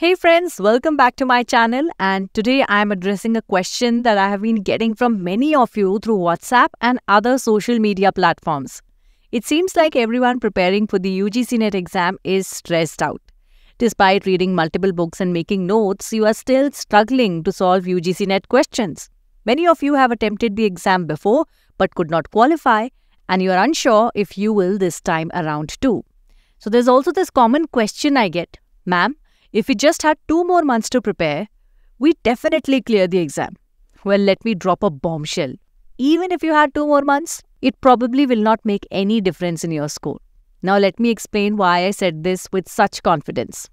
Hey friends, welcome back to my channel and today I am addressing a question that I have been getting from many of you through WhatsApp and other social media platforms. It seems like everyone preparing for the UGC NET exam is stressed out. Despite reading multiple books and making notes, you are still struggling to solve UGC NET questions. Many of you have attempted the exam before but could not qualify and you are unsure if you will this time around too. So there's also this common question I get, ma'am, if we just had two more months to prepare, we definitely clear the exam. Well, let me drop a bombshell. Even if you had two more months, it probably will not make any difference in your score. Now, let me explain why I said this with such confidence.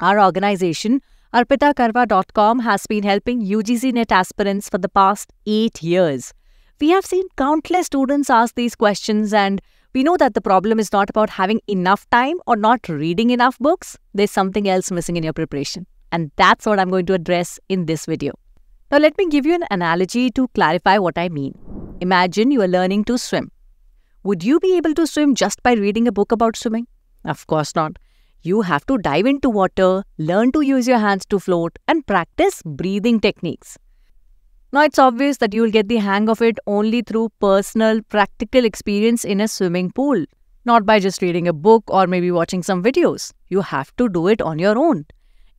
Our organization, ArpitaKarva.com, has been helping UGC NET aspirants for the past eight years. We have seen countless students ask these questions and we know that the problem is not about having enough time or not reading enough books. There's something else missing in your preparation. And that's what I'm going to address in this video. Now, let me give you an analogy to clarify what I mean. Imagine you are learning to swim. Would you be able to swim just by reading a book about swimming? Of course not. You have to dive into water, learn to use your hands to float, and practice breathing techniques. Now, it's obvious that you'll get the hang of it only through personal, practical experience in a swimming pool, not by just reading a book or maybe watching some videos. You have to do it on your own.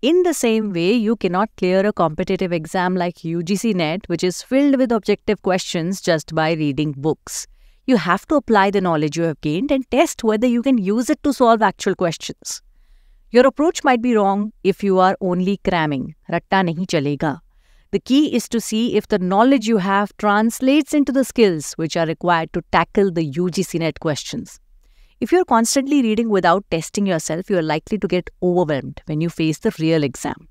In the same way, you cannot clear a competitive exam like UGC NET, which is filled with objective questions just by reading books. You have to apply the knowledge you have gained and test whether you can use it to solve actual questions. Your approach might be wrong if you are only cramming. Ratta nahi chalega. The key is to see if the knowledge you have translates into the skills which are required to tackle the UGC net questions. If you're constantly reading without testing yourself, you're likely to get overwhelmed when you face the real exam.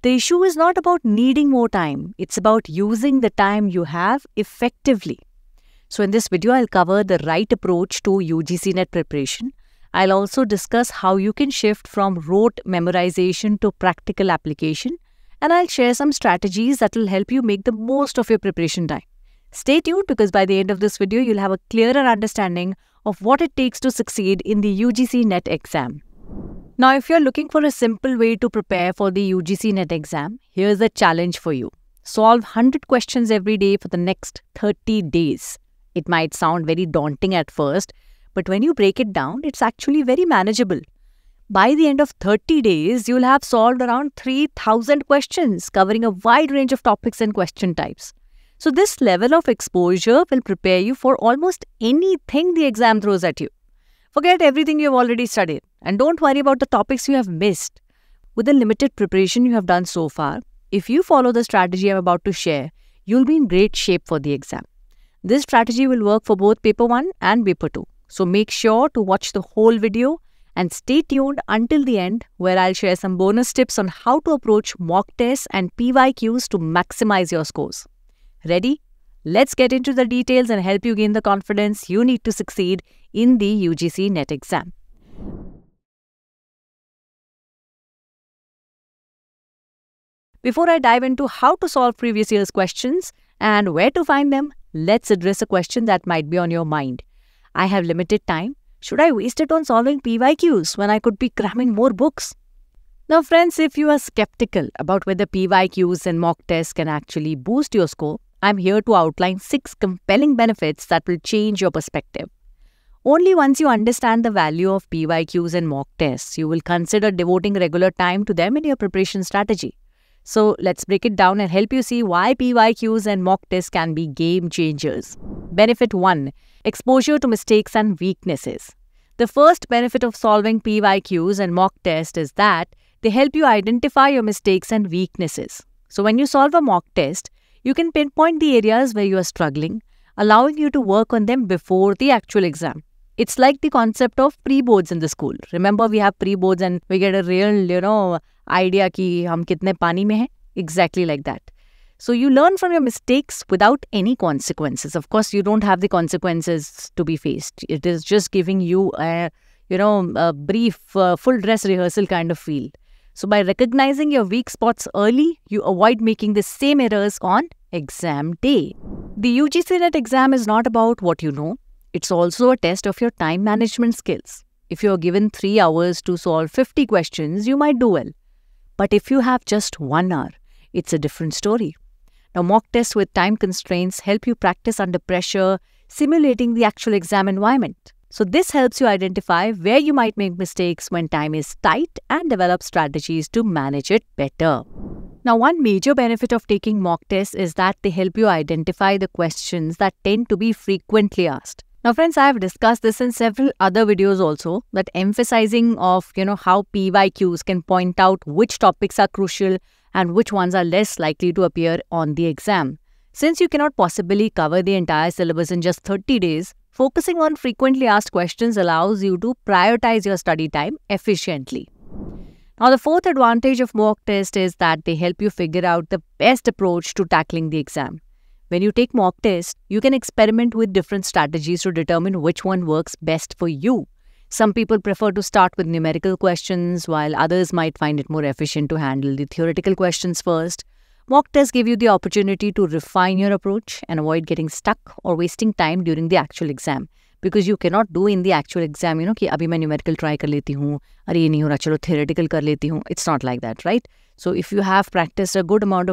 The issue is not about needing more time, it's about using the time you have effectively. So, in this video, I'll cover the right approach to UGC net preparation. I'll also discuss how you can shift from rote memorization to practical application and I'll share some strategies that will help you make the most of your preparation time. Stay tuned because by the end of this video, you'll have a clearer understanding of what it takes to succeed in the UGC NET exam. Now, if you're looking for a simple way to prepare for the UGC NET exam, here's a challenge for you. Solve 100 questions every day for the next 30 days. It might sound very daunting at first, but when you break it down, it's actually very manageable. By the end of 30 days, you'll have solved around 3000 questions covering a wide range of topics and question types. So this level of exposure will prepare you for almost anything the exam throws at you. Forget everything you've already studied and don't worry about the topics you have missed. With the limited preparation you have done so far, if you follow the strategy I'm about to share, you'll be in great shape for the exam. This strategy will work for both paper 1 and paper 2. So make sure to watch the whole video and stay tuned until the end where I'll share some bonus tips on how to approach mock tests and PYQs to maximize your scores. Ready? Let's get into the details and help you gain the confidence you need to succeed in the UGC NET exam. Before I dive into how to solve previous year's questions and where to find them, let's address a question that might be on your mind. I have limited time, should I waste it on solving PYQs when I could be cramming more books? Now, friends, if you are skeptical about whether PYQs and mock tests can actually boost your score, I'm here to outline six compelling benefits that will change your perspective. Only once you understand the value of PYQs and mock tests, you will consider devoting regular time to them in your preparation strategy. So let's break it down and help you see why PYQs and mock tests can be game changers. Benefit 1. Exposure to mistakes and weaknesses. The first benefit of solving PYQs and mock tests is that they help you identify your mistakes and weaknesses. So when you solve a mock test, you can pinpoint the areas where you are struggling, allowing you to work on them before the actual exam. It's like the concept of pre-boards in the school. Remember, we have pre-boards and we get a real, you know, idea ki hum kitne pani mein hai. Exactly like that. So you learn from your mistakes without any consequences. Of course, you don't have the consequences to be faced. It is just giving you a, you know, a brief, uh, full dress rehearsal kind of feel. So by recognizing your weak spots early, you avoid making the same errors on exam day. The UGC NET exam is not about what you know. It's also a test of your time management skills. If you're given 3 hours to solve 50 questions, you might do well. But if you have just 1 hour, it's a different story. Now, mock tests with time constraints help you practice under pressure, simulating the actual exam environment. So, this helps you identify where you might make mistakes when time is tight and develop strategies to manage it better. Now, one major benefit of taking mock tests is that they help you identify the questions that tend to be frequently asked. Now friends, I have discussed this in several other videos also that emphasizing of, you know, how PYQs can point out which topics are crucial and which ones are less likely to appear on the exam. Since you cannot possibly cover the entire syllabus in just 30 days, focusing on frequently asked questions allows you to prioritize your study time efficiently. Now, the fourth advantage of mock test is that they help you figure out the best approach to tackling the exam. When you take mock tests, you can experiment with different strategies to determine which one works best for you. Some people prefer to start with numerical questions, while others might find it more efficient to handle the theoretical questions first. Mock tests give you the opportunity to refine your approach and avoid getting stuck or wasting time during the actual exam. because you cannot do in the actual exam, you know, कि अभी मैं numerical try कर लेती हूँ अरे ये नहीं हो रहा चलो थेरेटिकल कर लेती हूँ it's not like that right so you you have practice a good amount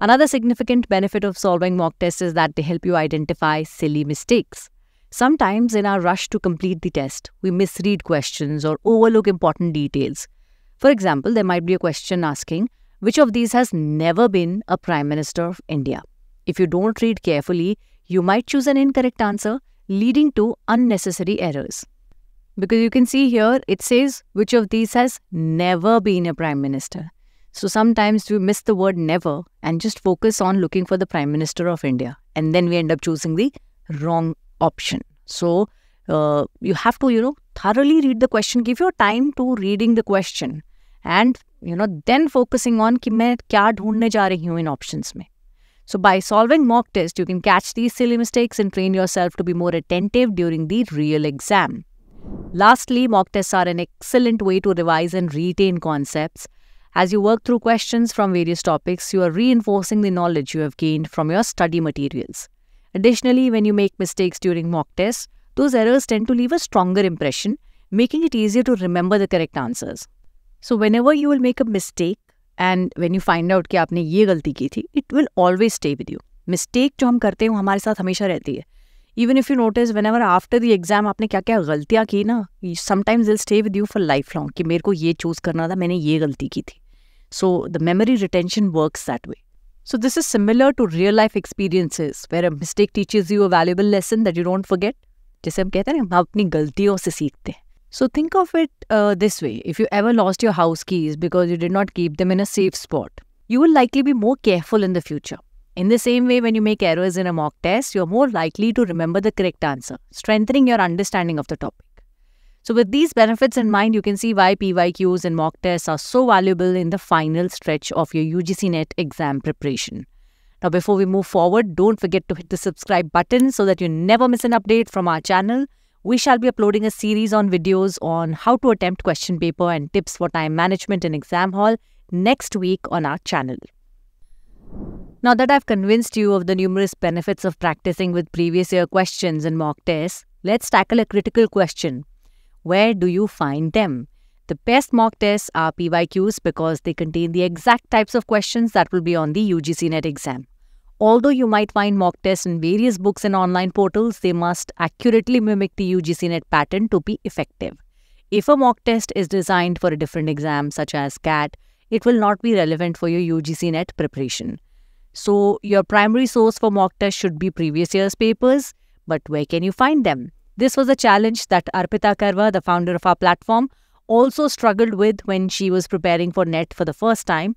Another significant benefit of solving mock tests is that they help you identify silly mistakes. Sometimes, in our rush to complete the test, we misread questions or overlook important details. For example, there might be a question asking, which of these has never been a Prime Minister of India? If you don't read carefully, you might choose an incorrect answer, leading to unnecessary errors. Because you can see here, it says, which of these has never been a Prime Minister? So sometimes we miss the word never and just focus on looking for the Prime Minister of India. And then we end up choosing the wrong option. So uh, you have to, you know, thoroughly read the question. Give your time to reading the question. And, you know, then focusing on ki main kya dhoondne ja rahi hoon in options mein. So by solving mock test, you can catch these silly mistakes and train yourself to be more attentive during the real exam. Lastly, mock tests are an excellent way to revise and retain concepts as you work through questions from various topics, you are reinforcing the knowledge you have gained from your study materials. Additionally, when you make mistakes during mock tests, those errors tend to leave a stronger impression, making it easier to remember the correct answers. So whenever you will make a mistake and when you find out कि आपने ये गलती की थी, it will always stay with you. Mistake जो हम करते हैं वो हमारे साथ हमेशा रहती है. Even if you notice, whenever after the exam आपने क्या क्या गलतियाँ की ना, sometimes they'll stay with you for lifelong कि मेरे को ये choose करना था, मैंने ये गलती की थी. So the memory retention works that way. So this is similar to real life experiences where a mistake teaches you a valuable lesson that you don't forget. जैसे हम कहते हैं हम अपनी गलतियों से सीखते हैं So think of it uh, this way. If you ever lost your house keys because you did not keep them in a safe spot, you will likely be more careful in the future. In the same way, when you make errors in a mock test, you're more likely to remember the correct answer, strengthening your understanding of the topic. So with these benefits in mind, you can see why PYQs and mock tests are so valuable in the final stretch of your UGC NET exam preparation. Now before we move forward, don't forget to hit the subscribe button so that you never miss an update from our channel. We shall be uploading a series on videos on how to attempt question paper and tips for time management in exam hall next week on our channel. Now that I've convinced you of the numerous benefits of practicing with previous year questions and mock tests, let's tackle a critical question where do you find them? The best mock tests are PYQs because they contain the exact types of questions that will be on the UGC NET exam. Although you might find mock tests in various books and online portals, they must accurately mimic the UGC NET pattern to be effective. If a mock test is designed for a different exam such as CAT, it will not be relevant for your UGC NET preparation. So, your primary source for mock tests should be previous year's papers, but where can you find them? This was a challenge that Arpita Karwa, the founder of our platform, also struggled with when she was preparing for NET for the first time.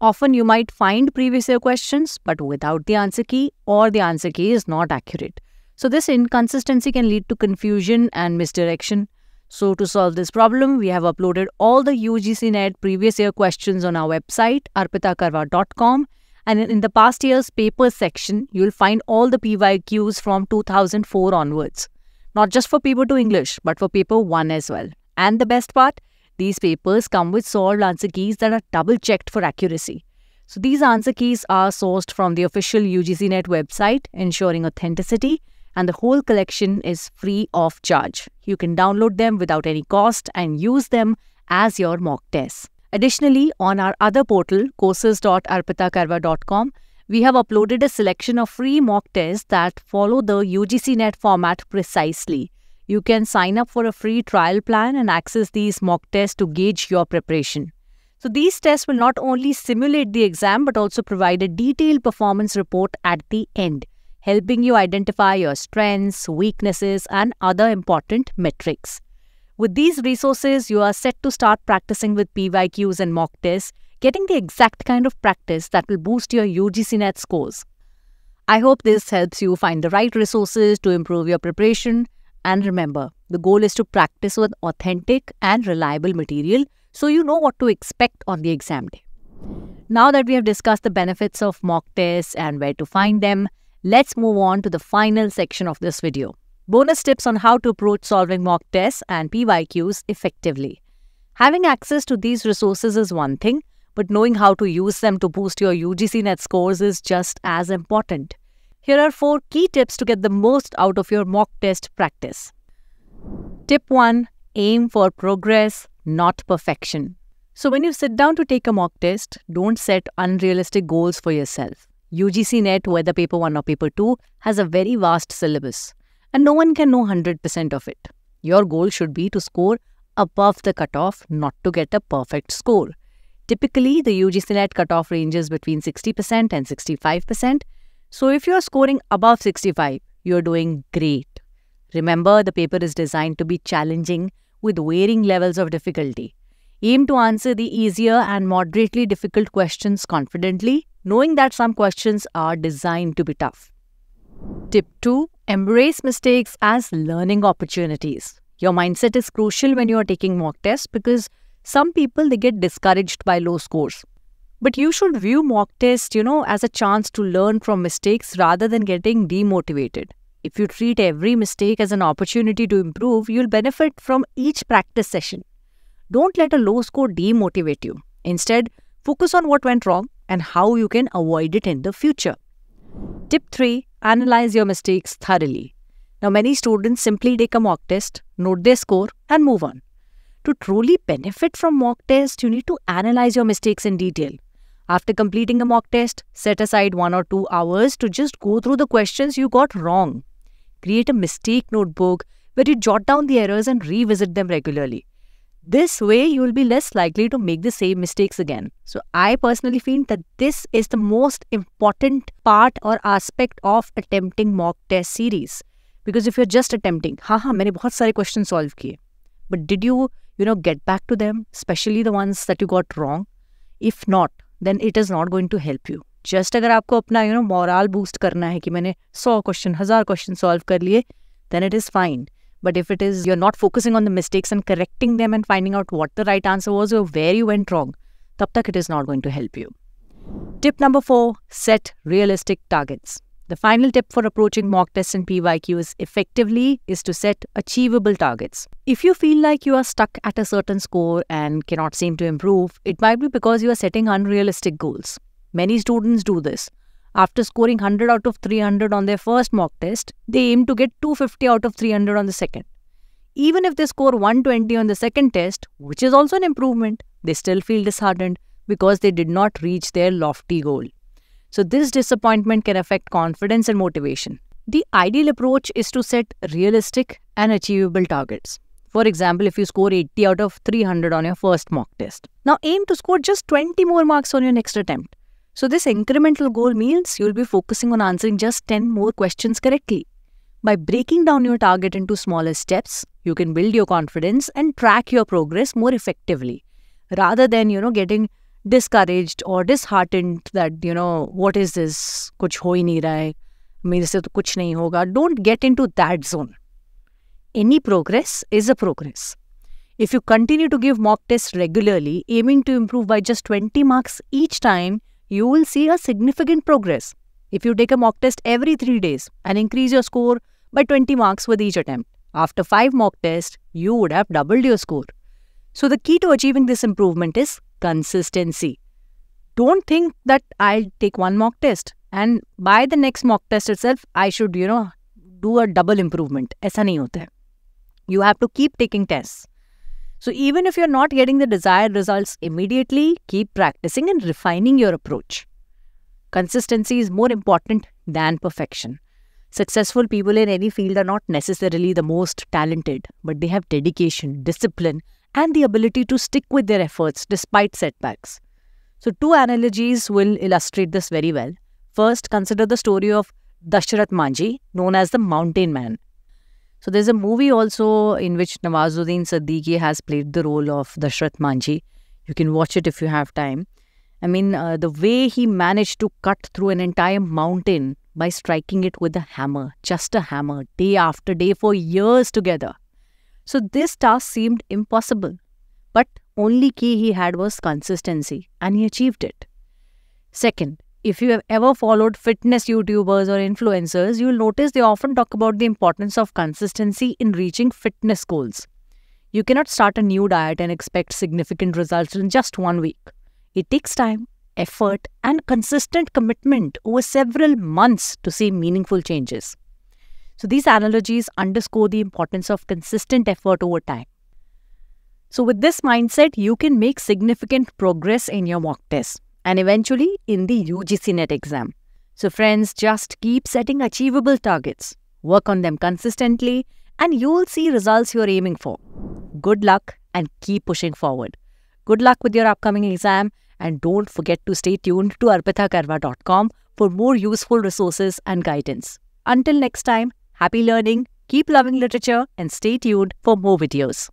Often you might find previous year questions, but without the answer key or the answer key is not accurate. So this inconsistency can lead to confusion and misdirection. So to solve this problem, we have uploaded all the UGC NET previous year questions on our website, arpitakarva.com. And in the past year's papers section, you'll find all the PYQs from 2004 onwards. Not just for paper 2 English, but for paper 1 as well. And the best part, these papers come with solved answer keys that are double checked for accuracy. So these answer keys are sourced from the official UGCNet website, ensuring authenticity, and the whole collection is free of charge. You can download them without any cost and use them as your mock tests. Additionally, on our other portal, courses.arpitakarva.com, we have uploaded a selection of free mock tests that follow the UGCNet format precisely. You can sign up for a free trial plan and access these mock tests to gauge your preparation. So these tests will not only simulate the exam but also provide a detailed performance report at the end, helping you identify your strengths, weaknesses and other important metrics. With these resources, you are set to start practicing with PYQs and mock tests getting the exact kind of practice that will boost your UGC NET scores. I hope this helps you find the right resources to improve your preparation. And remember, the goal is to practice with authentic and reliable material so you know what to expect on the exam day. Now that we have discussed the benefits of mock tests and where to find them, let's move on to the final section of this video. Bonus tips on how to approach solving mock tests and PYQs effectively. Having access to these resources is one thing, but knowing how to use them to boost your UGC net scores is just as important. Here are four key tips to get the most out of your mock test practice. Tip 1 Aim for progress, not perfection. So, when you sit down to take a mock test, don't set unrealistic goals for yourself. UGC Net, whether paper 1 or paper 2, has a very vast syllabus, and no one can know 100% of it. Your goal should be to score above the cutoff, not to get a perfect score. Typically, the NET cutoff ranges between 60% and 65%. So if you're scoring above 65, you're doing great. Remember, the paper is designed to be challenging with varying levels of difficulty. Aim to answer the easier and moderately difficult questions confidently, knowing that some questions are designed to be tough. Tip 2. Embrace mistakes as learning opportunities. Your mindset is crucial when you are taking mock tests because some people they get discouraged by low scores. But you should view mock tests, you know, as a chance to learn from mistakes rather than getting demotivated. If you treat every mistake as an opportunity to improve, you'll benefit from each practice session. Don't let a low score demotivate you. Instead, focus on what went wrong and how you can avoid it in the future. Tip 3 Analyze your mistakes thoroughly. Now, many students simply take a mock test, note their score, and move on. To truly benefit from mock test, you need to analyze your mistakes in detail. After completing a mock test, set aside one or two hours to just go through the questions you got wrong. Create a mistake notebook where you jot down the errors and revisit them regularly. This way, you will be less likely to make the same mistakes again. So, I personally feel that this is the most important part or aspect of attempting mock test series. Because if you're just attempting, haha, ha, बहुत सारे questions solve किए. But did you you know, get back to them, especially the ones that you got wrong. If not, then it is not going to help you. Just अगर आपको अपना you know moral boost karna है कि मैंने 100 question, 1000 question solve कर then it is fine. But if it is you're not focusing on the mistakes and correcting them and finding out what the right answer was or where you went wrong, तब tak it is not going to help you. Tip number four, set realistic targets. The final tip for approaching mock tests and PYQs effectively is to set achievable targets. If you feel like you are stuck at a certain score and cannot seem to improve, it might be because you are setting unrealistic goals. Many students do this. After scoring 100 out of 300 on their first mock test, they aim to get 250 out of 300 on the second. Even if they score 120 on the second test, which is also an improvement, they still feel disheartened because they did not reach their lofty goal. So this disappointment can affect confidence and motivation. The ideal approach is to set realistic and achievable targets. For example, if you score 80 out of 300 on your first mock test, now aim to score just 20 more marks on your next attempt. So this incremental goal means you'll be focusing on answering just 10 more questions correctly. By breaking down your target into smaller steps, you can build your confidence and track your progress more effectively rather than, you know, getting discouraged or disheartened that you know what is this kuch ho ही नहीं रहा है मेरे से तो कुछ don't get into that zone any progress is a progress if you continue to give mock tests regularly aiming to improve by just 20 marks each time you will see a significant progress if you take a mock test every 3 days and increase your score by 20 marks with each attempt after 5 mock tests you would have doubled your score so the key to achieving this improvement is consistency. Don't think that I'll take one mock test and by the next mock test itself, I should, you know, do a double improvement. Aisa nahi hota You have to keep taking tests. So even if you're not getting the desired results immediately, keep practicing and refining your approach. Consistency is more important than perfection. Successful people in any field are not necessarily the most talented, but they have dedication, discipline, and the ability to stick with their efforts despite setbacks. So, two analogies will illustrate this very well. First, consider the story of Dashrath Manji, known as the Mountain Man. So, there's a movie also in which Nawazuddin Siddiqui has played the role of Dashrath Manji. You can watch it if you have time. I mean, uh, the way he managed to cut through an entire mountain by striking it with a hammer, just a hammer, day after day for years together. So this task seemed impossible, but only key he had was consistency and he achieved it. Second, if you have ever followed fitness YouTubers or influencers, you'll notice they often talk about the importance of consistency in reaching fitness goals. You cannot start a new diet and expect significant results in just one week. It takes time, effort, and consistent commitment over several months to see meaningful changes. So these analogies underscore the importance of consistent effort over time. So with this mindset, you can make significant progress in your mock test and eventually in the UGC NET exam. So friends, just keep setting achievable targets, work on them consistently, and you'll see results you're aiming for. Good luck and keep pushing forward. Good luck with your upcoming exam and don't forget to stay tuned to arpithakarva.com for more useful resources and guidance. Until next time, Happy learning, keep loving literature, and stay tuned for more videos.